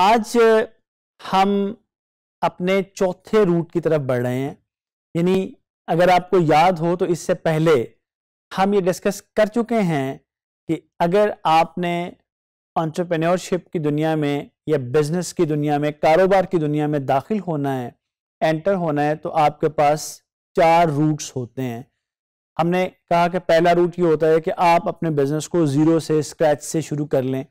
आज हम अपने चौथे रूट की तरफ बढ़ रहे हैं यानी अगर आपको याद हो तो इससे पहले हम ये डिस्कस कर चुके हैं कि अगर आपने ऑन्टरप्रेन्योरशिप की दुनिया में या बिजनेस की दुनिया में कारोबार की दुनिया में दाखिल होना है एंटर होना है तो आपके पास चार रूट्स होते हैं हमने कहा कि पहला रूट ये होता है कि आप अपने बिजनेस को ज़ीरो से स्क्रैच से शुरू कर लें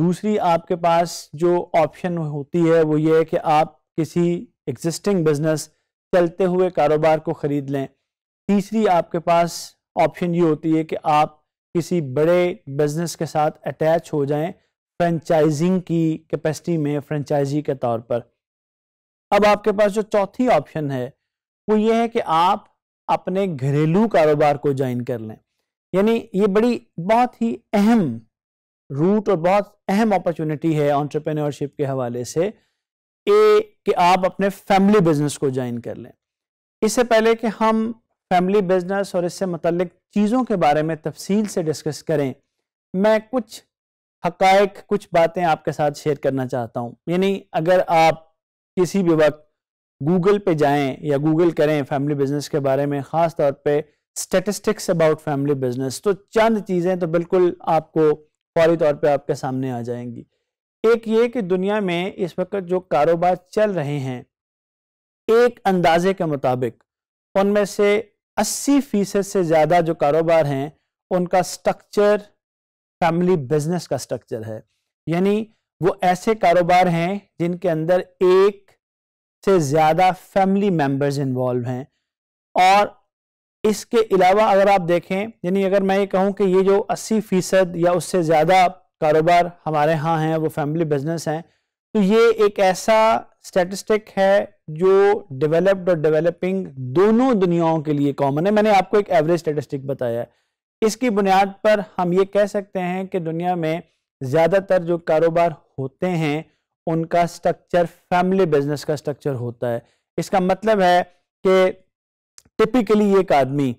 दूसरी आपके पास जो ऑप्शन होती है वो ये है कि आप किसी एग्जिस्टिंग बिजनेस चलते हुए कारोबार को ख़रीद लें तीसरी आपके पास ऑप्शन ये होती है कि आप किसी बड़े बिजनेस के साथ अटैच हो जाएं फ्रेंचाइजिंग की कैपेसिटी में फ्रेंचाइजी के तौर पर अब आपके पास जो चौथी ऑप्शन है वो ये है कि आप अपने घरेलू कारोबार को ज्वाइन कर लें यानी ये बड़ी बहुत ही अहम रूट और बहुत अहम अपॉर्चुनिटी है ऑन्टरप्रेन्योरशिप के हवाले से ए कि आप अपने फैमिली बिजनेस को ज्वाइन कर लें इससे पहले कि हम फैमिली बिजनेस और इससे मतलब चीज़ों के बारे में तफसील से डिस्कस करें मैं कुछ हकायक कुछ बातें आपके साथ शेयर करना चाहता हूँ यानी अगर आप किसी भी वक्त गूगल पे जाएं या गूगल करें फैमिली बिजनेस के बारे में ख़ास तौर पे स्टेटिस्टिक्स अबाउट फैमिली बिजनेस तो चंद चीज़ें तो बिल्कुल आपको फौरी तौर पे आपके सामने आ जाएंगी एक ये कि दुनिया में इस वक्त जो कारोबार चल रहे हैं एक अंदाजे के मुताबिक उनमें से 80 फीसद से ज़्यादा जो कारोबार हैं उनका स्ट्रक्चर फैमिली बिजनेस का स्ट्रक्चर है यानी वो ऐसे कारोबार हैं जिनके अंदर एक से ज़्यादा फैमिली मेंबर्स इन्वॉल्व हैं और इसके अलावा अगर आप देखें यानी अगर मैं ये कहूँ कि ये जो 80 फीसद या उससे ज़्यादा कारोबार हमारे यहाँ हैं वो फैमिली बिजनेस हैं तो ये एक ऐसा स्टैटिस्टिक है जो डेवलप्ड और डेवलपिंग दोनों दुनियाओं के लिए कॉमन है मैंने आपको एक एवरेज स्टैटिस्टिक बताया है इसकी बुनियाद पर हम ये कह सकते हैं कि दुनिया में ज़्यादातर जो कारोबार होते हैं उनका स्ट्रक्चर फैमिली बिजनेस का स्ट्रक्चर होता है इसका मतलब है कि टिपिकली एक आदमी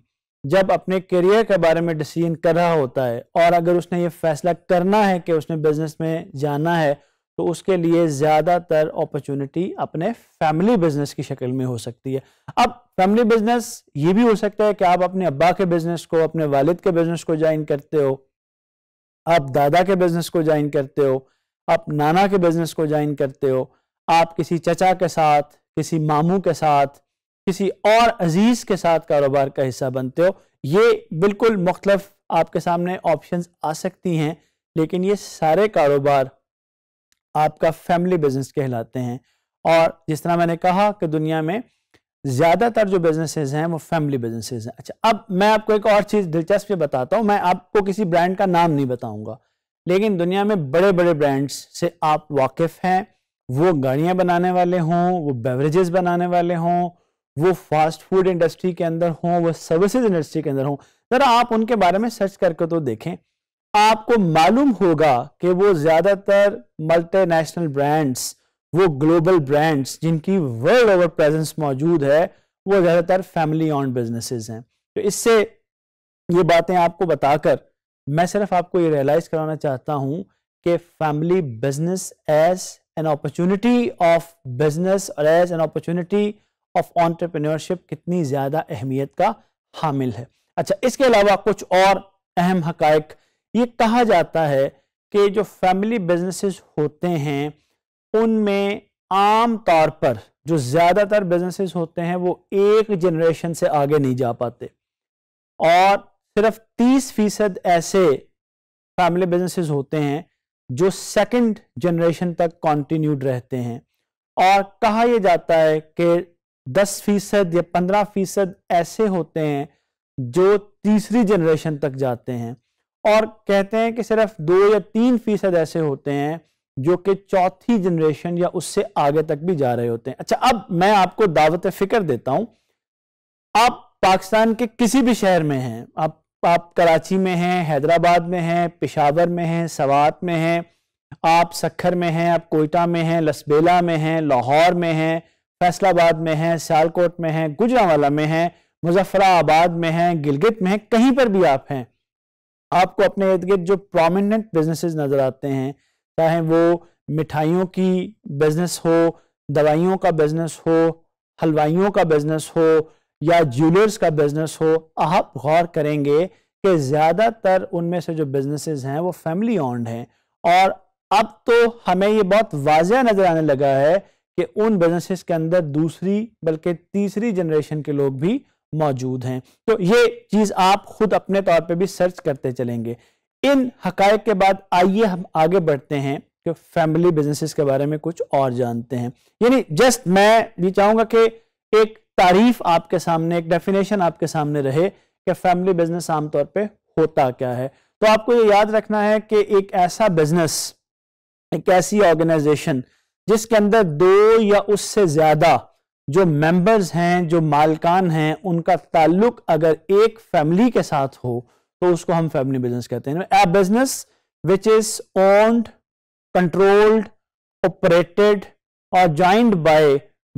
जब अपने करियर के बारे में डिसीजन कर रहा होता है और अगर उसने ये फैसला करना है कि उसने बिजनेस में जाना है तो उसके लिए ज़्यादातर अपॉर्चुनिटी अपने फैमिली बिजनेस की शक्ल में हो सकती है अब फैमिली बिजनेस ये भी हो सकता है कि आप अपने अब्बा के बिजनेस को अपने वालिद के बिजनेस को ज्वाइन करते हो आप दादा के बिजनेस को ज्वाइन करते हो आप नाना के बिजनेस को ज्वाइन करते हो आप किसी चचा के साथ किसी मामू के साथ किसी और अजीज के साथ कारोबार का हिस्सा बनते हो ये बिल्कुल मुख्तफ आपके सामने ऑप्शन आ सकती हैं लेकिन ये सारे कारोबार आपका फैमिली बिजनेस कहलाते हैं और जिस तरह मैंने कहा कि दुनिया में ज़्यादातर जो बिजनेसेस हैं वो फैमिली बिजनेसेस हैं अच्छा अब मैं आपको एक और चीज़ दिलचस्प बताता हूँ मैं आपको किसी ब्रांड का नाम नहीं बताऊंगा लेकिन दुनिया में बड़े बड़े ब्रांड्स से आप वाकिफ़ हैं वो गाड़ियां बनाने वाले हों वो बेवरेजेस बनाने वाले हों वो फास्ट फूड इंडस्ट्री के अंदर हों वो सर्विसेज इंडस्ट्री के अंदर हों ज़रा आप उनके बारे में सर्च करके तो देखें आपको मालूम होगा कि वो ज़्यादातर मल्टीनेशनल ब्रांड्स वो ग्लोबल ब्रांड्स जिनकी वर्ल्ड ओवर प्रेजेंस मौजूद है वो ज़्यादातर फैमिली ऑन बिजनेसेस हैं तो इससे ये बातें आपको बताकर मैं सिर्फ आपको ये रियलाइज़ कराना चाहता हूं कि family business as an opportunity of business और as an opportunity of entrepreneurship कितनी ज़्यादा अहमियत का हामिल है अच्छा इसके अलावा कुछ और अहम हक ये कहा जाता है कि जो फैमिली बिजनेसेस होते हैं उनमें आम तौर पर जो ज़्यादातर बिजनेसेस होते हैं वो एक जनरेशन से आगे नहीं जा पाते और सिर्फ 30 फीसद ऐसे फैमिली बिजनेसेस होते हैं जो सेकंड जनरेशन तक कंटिन्यूड रहते हैं और कहा यह जाता है कि दस फीसद या पंद्रह फीसद ऐसे होते हैं जो तीसरी जनरेशन तक जाते हैं और कहते हैं कि सिर्फ दो या तीन फीसद ऐसे होते हैं जो कि चौथी जनरेशन या उससे आगे तक भी जा रहे होते हैं अच्छा अब मैं आपको दावत फिक्र देता हूं आप पाकिस्तान के किसी भी शहर में हैं आप आप कराची में हैं हैदराबाद में हैं पिशावर में हैं सवात में हैं आप सखर में हैं आप कोयटा में हैं लसबेला में हैं लाहौर में हैं फैसलाबाद में है सियालकोट में है गुजरावाला में है मुजफ्फराबाद में है गिलगित में है कहीं पर भी आप हैं आपको अपने इर्द गिर्द जो प्रोमिनेंट बिजनेसेस नज़र आते हैं चाहे वो मिठाइयों की बिजनेस हो दवाइयों का बिजनेस हो हलवाइयों का बिजनेस हो या ज्वेलर्स का बिजनेस हो आप गौर करेंगे कि ज़्यादातर उनमें से जो बिजनेसेस हैं वो फैमिली ऑन्ड हैं और अब तो हमें ये बहुत वाजिया नज़र आने लगा है कि उन बिजनेसेस के अंदर दूसरी बल्कि तीसरी जनरेशन के लोग भी मौजूद हैं तो ये चीज़ आप खुद अपने तौर पे भी सर्च करते चलेंगे इन हक के बाद आइए हम आगे बढ़ते हैं कि फैमिली बिजनेसेस के बारे में कुछ और जानते हैं यानी जस्ट मैं ये चाहूंगा कि एक तारीफ आपके सामने एक डेफिनेशन आपके सामने रहे कि फैमिली बिजनेस आमतौर पर होता क्या है तो आपको ये याद रखना है कि एक ऐसा बिजनेस एक ऐसी ऑर्गेनाइजेशन जिसके अंदर दो या उससे ज्यादा जो मेंबर्स हैं जो मालकान हैं उनका ताल्लुक अगर एक फैमिली के साथ हो तो उसको हम फैमिली बिजनेस कहते हैं a business which is owned controlled operated और joint by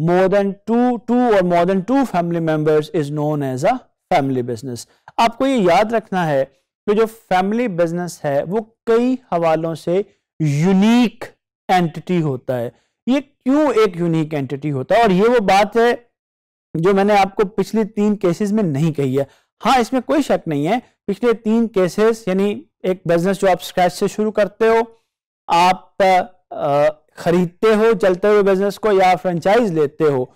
more than two two और more than two family members is known as a family business आपको ये याद रखना है कि जो फैमिली बिजनेस है वो कई हवालों से यूनिक एंटिटी होता है ये क्यों एक यूनिक एंटिटी होता है और ये वो बात है जो मैंने आपको पिछले तीन केसेस में नहीं कही है हाँ इसमें कोई शक नहीं है पिछले तीन केसेस यानी एक बिजनेस जो आप स्क्रैच से शुरू करते हो आप खरीदते हो चलते हुए बिजनेस को या फ्रेंचाइज लेते हो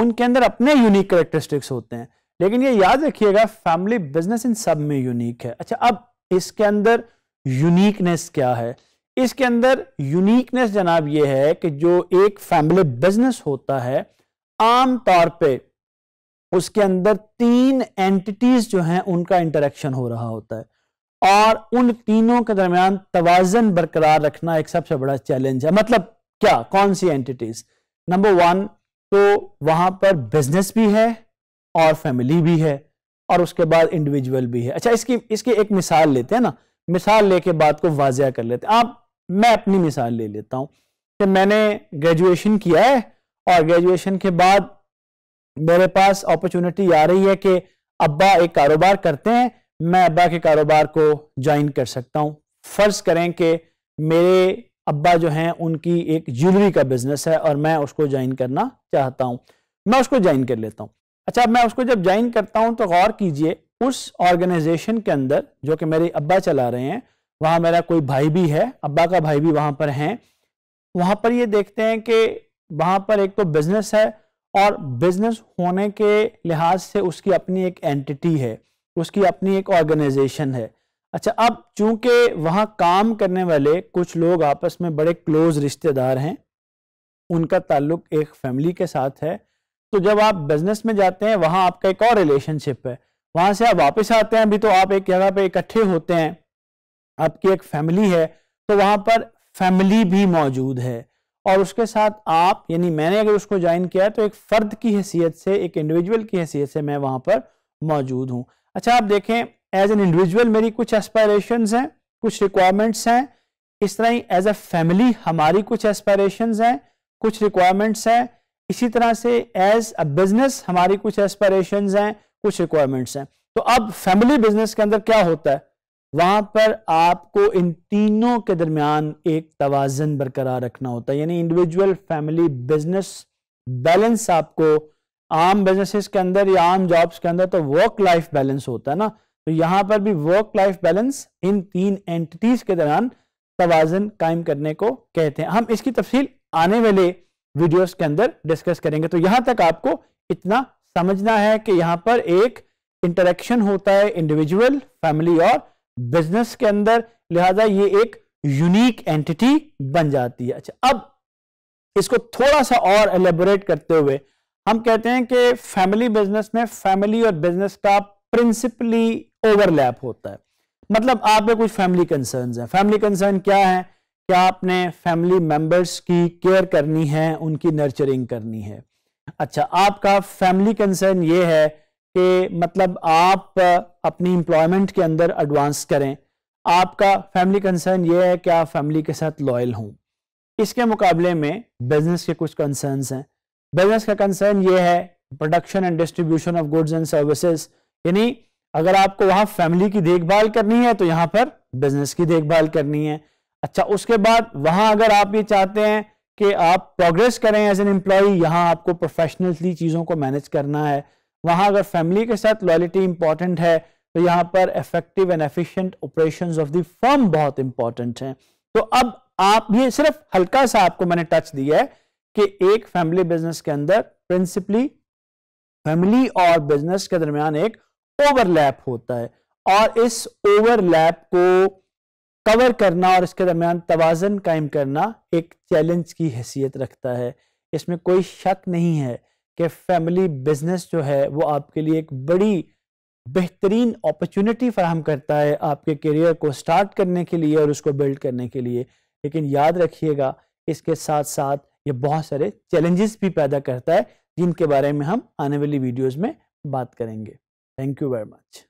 उनके अंदर अपने यूनिक करेक्टरिस्टिक्स होते हैं लेकिन ये याद रखिएगा फैमिली बिजनेस इन सब में यूनिक है अच्छा अब इसके अंदर यूनिकनेस क्या है इसके अंदर यूनिकनेस जनाब ये है कि जो एक फैमिली बिजनेस होता है आम तौर पे उसके अंदर तीन एंटिटीज जो हैं उनका इंटरेक्शन हो रहा होता है और उन तीनों के दरमियान तोजन बरकरार रखना एक सबसे बड़ा चैलेंज है मतलब क्या कौन सी एंटिटीज नंबर वन तो वहां पर बिजनेस भी है और फैमिली भी है और उसके बाद इंडिविजुअल भी है अच्छा इसकी इसकी एक मिसाल लेते हैं ना मिसाल लेके बात को वाजिया कर लेते हैं आप मैं अपनी मिसाल ले लेता हूँ कि मैंने ग्रेजुएशन किया है और ग्रेजुएशन के बाद मेरे पास अपॉर्चुनिटी आ रही है कि अब्बा एक कारोबार करते हैं मैं अब्बा के कारोबार को ज्वाइन कर सकता हूँ फ़र्ज़ करें कि मेरे अब्बा जो हैं उनकी एक ज्वेलरी का बिज़नेस है और मैं उसको ज्वाइन करना चाहता हूँ मैं उसको ज्वाइन कर लेता हूँ अच्छा मैं उसको जब ज्वाइन करता हूँ तो गौर कीजिए उस ऑर्गेनाइजेशन के अंदर जो कि मेरे अब्बा चला रहे हैं वहाँ मेरा कोई भाई भी है अब्बा का भाई भी वहाँ पर हैं वहाँ पर ये देखते हैं कि वहाँ पर एक तो बिजनेस है और बिजनेस होने के लिहाज से उसकी अपनी एक एंटिटी है उसकी अपनी एक ऑर्गेनाइजेशन है अच्छा अब चूंकि वहाँ काम करने वाले कुछ लोग आपस में बड़े क्लोज रिश्तेदार हैं उनका ताल्लुक एक फैमिली के साथ है तो जब आप बिजनेस में जाते हैं वहाँ आपका एक और रिलेशनशिप है वहाँ से आप वापस आते हैं अभी तो आप एक जगह पे इकट्ठे होते हैं आपकी एक फैमिली है तो वहां पर फैमिली भी मौजूद है और उसके साथ आप यानी मैंने अगर उसको ज्वाइन किया है तो एक फर्द की हैसियत से एक इंडिविजुअल की हैसियत से मैं वहां पर मौजूद हूं अच्छा आप देखें एज एन इंडिविजुअल मेरी कुछ एस्पायरेशन हैं कुछ रिक्वायरमेंट्स हैं इस तरह ही एज ए फैमिली हमारी कुछ एस्पायरेशन हैं कुछ रिक्वायरमेंट्स हैं इसी तरह से एज अ बिजनेस हमारी कुछ एस्पायरेशन हैं कुछ रिक्वायरमेंट्स हैं तो अब फैमिली बिजनेस के अंदर क्या होता है वहां पर आपको इन तीनों के दरमियान एक तोज़न बरकरार रखना होता है यानी इंडिविजुअल फैमिली बिजनेस बैलेंस आपको आम बिजनेसेस के अंदर या आम जॉब्स के अंदर तो वर्क लाइफ बैलेंस होता है ना तो यहां पर भी वर्क लाइफ बैलेंस इन तीन एंटिटीज के दौरान तोज़न कायम करने को कहते हैं हम इसकी तफसील आने वाले वीडियोस के अंदर डिस्कस करेंगे तो यहां तक आपको इतना समझना है कि यहां पर एक इंटरेक्शन होता है इंडिविजुअल फैमिली और बिजनेस के अंदर लिहाजा ये एक यूनिक एंटिटी बन जाती है अच्छा अब इसको थोड़ा सा और एलेबोरेट करते हुए हम कहते हैं कि फैमिली बिजनेस में फैमिली और बिजनेस का प्रिंसिपली ओवरलैप होता है मतलब आप में कुछ फैमिली कंसर्न हैं फैमिली कंसर्न क्या है क्या आपने फैमिली मेंबर्स की केयर करनी है उनकी नर्चरिंग करनी है अच्छा आपका फैमिली कंसर्न ये है कि मतलब आप अपनी एम्प्लॉयमेंट के अंदर एडवांस करें आपका फैमिली कंसर्न ये है कि आप फैमिली के साथ लॉयल हों इसके मुकाबले में बिजनेस के कुछ कंसर्न हैं बिजनेस का कंसर्न ये है production and distribution of goods and services यानी अगर आपको वहाँ फैमिली की देखभाल करनी है तो यहाँ पर बिजनेस की देखभाल करनी है अच्छा उसके बाद वहाँ अगर आप ये चाहते हैं कि आप प्रोग्रेस करें एज एन एम्प्लॉय यहाँ आपको प्रोफेशनली चीज़ों को मैनेज करना है वहां अगर फैमिली के साथ लॉयलिटी इंपॉर्टेंट है तो यहां पर effective and efficient operations of the firm बहुत इंपॉर्टेंट हैं तो अब आप ये सिर्फ हल्का सा आपको मैंने टच दिया है कि एक फैमिली बिजनेस के अंदर प्रिंसिपली फैमिली और बिजनेस के दरमियान एक ओवरलैप होता है और इस ओवरलैप को कवर करना और इसके दरमियान तोज़न कायम करना एक चैलेंज की हैसियत रखता है इसमें कोई शक नहीं है कि फैमिली बिजनेस जो है वो आपके लिए एक बड़ी बेहतरीन अपॉर्चुनिटी फराहम करता है आपके करियर को स्टार्ट करने के लिए और उसको बिल्ड करने के लिए लेकिन याद रखिएगा इसके साथ साथ ये बहुत सारे चैलेंजेस भी पैदा करता है जिनके बारे में हम आने वाली वीडियोस में बात करेंगे थैंक यू वेरी मच